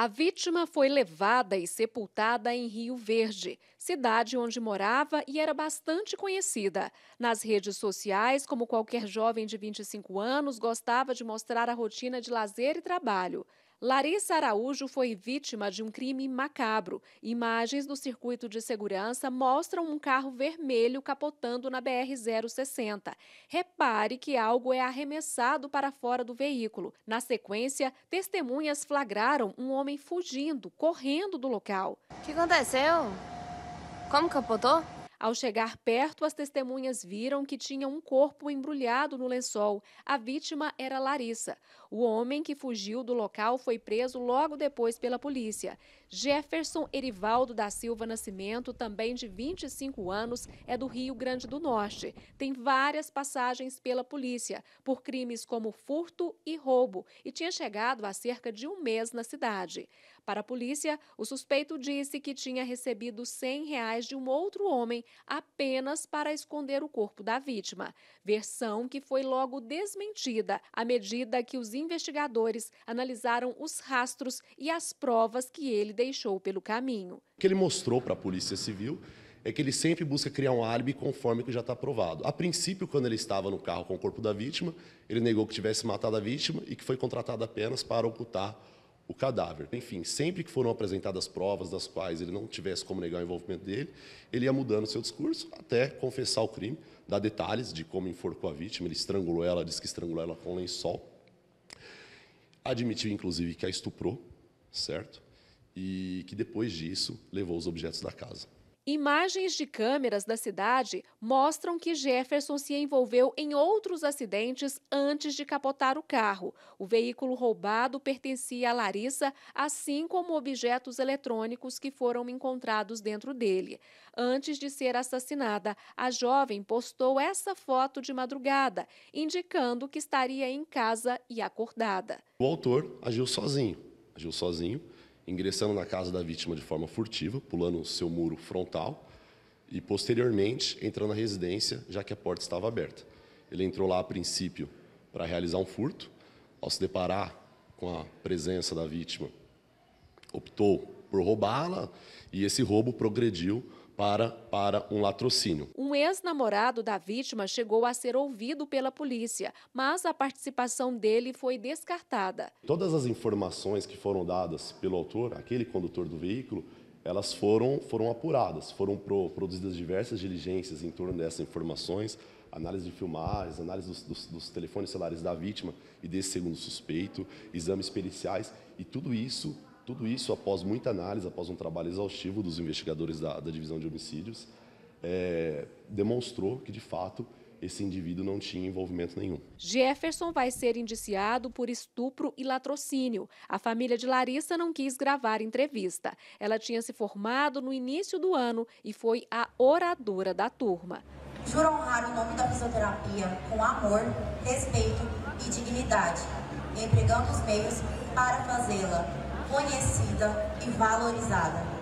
A vítima foi levada e sepultada em Rio Verde, cidade onde morava e era bastante conhecida. Nas redes sociais, como qualquer jovem de 25 anos, gostava de mostrar a rotina de lazer e trabalho. Larissa Araújo foi vítima de um crime macabro. Imagens do circuito de segurança mostram um carro vermelho capotando na BR-060. Repare que algo é arremessado para fora do veículo. Na sequência, testemunhas flagraram um homem fugindo, correndo do local. O que aconteceu? Como capotou? Ao chegar perto, as testemunhas viram que tinha um corpo embrulhado no lençol. A vítima era Larissa. O homem que fugiu do local foi preso logo depois pela polícia. Jefferson Erivaldo da Silva Nascimento, também de 25 anos, é do Rio Grande do Norte. Tem várias passagens pela polícia por crimes como furto e roubo e tinha chegado há cerca de um mês na cidade. Para a polícia, o suspeito disse que tinha recebido R$ 100 de um outro homem apenas para esconder o corpo da vítima, versão que foi logo desmentida à medida que os investigadores analisaram os rastros e as provas que ele deixou pelo caminho. O que ele mostrou para a Polícia Civil é que ele sempre busca criar um álibi conforme que já está provado. A princípio, quando ele estava no carro com o corpo da vítima, ele negou que tivesse matado a vítima e que foi contratado apenas para ocultar o cadáver. Enfim, sempre que foram apresentadas provas das quais ele não tivesse como negar o envolvimento dele, ele ia mudando seu discurso até confessar o crime, dar detalhes de como enforcou a vítima, ele estrangulou ela, disse que estrangulou ela com um lençol. Admitiu, inclusive, que a estuprou, certo? E que depois disso levou os objetos da casa. Imagens de câmeras da cidade mostram que Jefferson se envolveu em outros acidentes antes de capotar o carro. O veículo roubado pertencia a Larissa, assim como objetos eletrônicos que foram encontrados dentro dele. Antes de ser assassinada, a jovem postou essa foto de madrugada, indicando que estaria em casa e acordada. O autor agiu sozinho. Agiu sozinho ingressando na casa da vítima de forma furtiva, pulando o seu muro frontal e, posteriormente, entrando na residência, já que a porta estava aberta. Ele entrou lá, a princípio, para realizar um furto. Ao se deparar com a presença da vítima, optou por roubá-la e esse roubo progrediu para, para um latrocínio. Um ex-namorado da vítima chegou a ser ouvido pela polícia, mas a participação dele foi descartada. Todas as informações que foram dadas pelo autor, aquele condutor do veículo, elas foram, foram apuradas, foram produzidas diversas diligências em torno dessas informações, análise de filmagens, análise dos, dos, dos, telefones celulares da vítima e desse segundo suspeito, exames periciais, e tudo isso tudo isso após muita análise, após um trabalho exaustivo dos investigadores da, da divisão de homicídios, é, demonstrou que, de fato, esse indivíduo não tinha envolvimento nenhum. Jefferson vai ser indiciado por estupro e latrocínio. A família de Larissa não quis gravar entrevista. Ela tinha se formado no início do ano e foi a oradora da turma. Juro honrar o nome da fisioterapia com amor, respeito e dignidade, empregando os meios para fazê-la conhecida e valorizada.